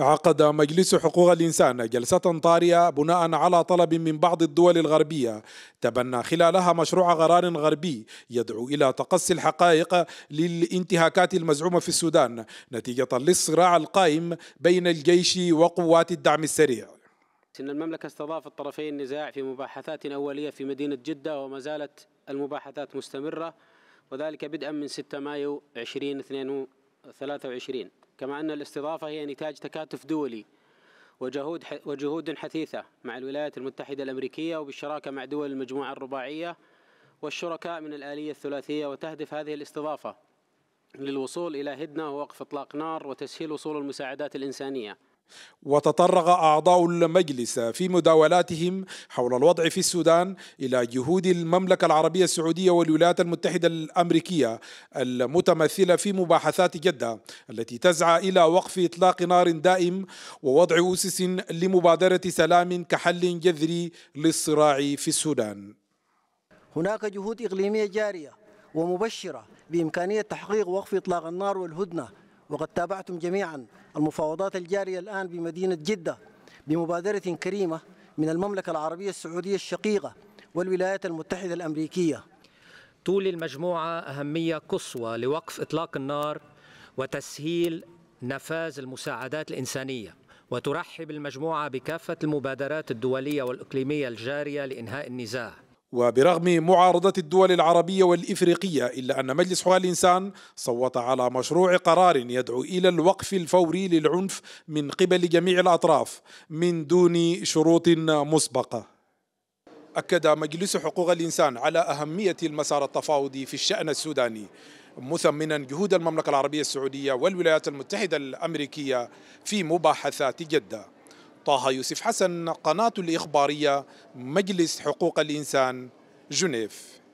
عقد مجلس حقوق الإنسان جلسة طارئة بناء على طلب من بعض الدول الغربية تبنى خلالها مشروع قرار غربي يدعو إلى تقصي الحقائق للانتهاكات المزعومة في السودان نتيجة للصراع القائم بين الجيش وقوات الدعم السريع إن المملكة استضافت طرفي النزاع في مباحثات أولية في مدينة جدة وما زالت المباحثات مستمرة وذلك بدءا من 6 مايو 2023 كما أن الاستضافة هي نتاج تكاتف دولي وجهود وجهود حثيثة مع الولايات المتحدة الأمريكية وبالشراكة مع دول المجموعة الرباعية والشركاء من الآلية الثلاثية وتهدف هذه الاستضافة للوصول إلى هدنة ووقف إطلاق نار وتسهيل وصول المساعدات الإنسانية وتطرق أعضاء المجلس في مداولاتهم حول الوضع في السودان إلى جهود المملكة العربية السعودية والولايات المتحدة الأمريكية المتمثلة في مباحثات جدة التي تزعى إلى وقف إطلاق نار دائم ووضع أسس لمبادرة سلام كحل جذري للصراع في السودان هناك جهود إقليمية جارية ومبشرة بإمكانية تحقيق وقف إطلاق النار والهدنة وقد تابعتم جميعا المفاوضات الجارية الآن بمدينة جدة بمبادرة كريمة من المملكة العربية السعودية الشقيقة والولايات المتحدة الأمريكية تولي المجموعة أهمية قصوى لوقف إطلاق النار وتسهيل نفاذ المساعدات الإنسانية وترحب المجموعة بكافة المبادرات الدولية والإقليمية الجارية لإنهاء النزاع وبرغم معارضة الدول العربية والإفريقية إلا أن مجلس حقوق الإنسان صوت على مشروع قرار يدعو إلى الوقف الفوري للعنف من قبل جميع الأطراف من دون شروط مسبقة أكد مجلس حقوق الإنسان على أهمية المسار التفاوضي في الشأن السوداني مثمنا جهود المملكة العربية السعودية والولايات المتحدة الأمريكية في مباحثات جدة طه يوسف حسن قناة الإخبارية مجلس حقوق الإنسان جنيف